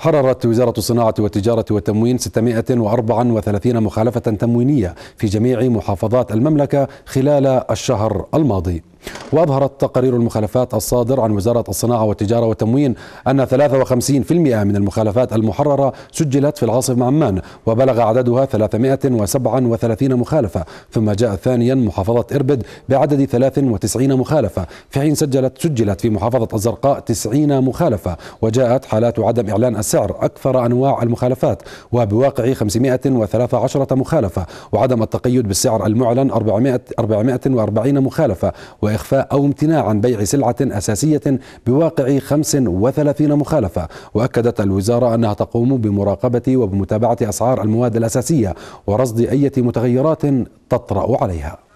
حررت وزارة الصناعة والتجارة والتموين 634 مخالفة تموينية في جميع محافظات المملكة خلال الشهر الماضي وأظهرت تقارير المخالفات الصادر عن وزارة الصناعة والتجارة والتموين أن 53% من المخالفات المحررة سجلت في العاصمة عمان وبلغ عددها 337 مخالفة ثم جاء ثانيا محافظة إربد بعدد 93 مخالفة في حين سجلت سجلت في محافظة الزرقاء 90 مخالفة وجاءت حالات عدم إعلان السعر أكثر أنواع المخالفات وبواقع 513 مخالفة وعدم التقيد بالسعر المعلن 400 440 مخالفة و إخفاء أو امتناع عن بيع سلعة أساسية بواقع 35 مخالفة وأكدت الوزارة أنها تقوم بمراقبة وبمتابعة أسعار المواد الأساسية ورصد أي متغيرات تطرأ عليها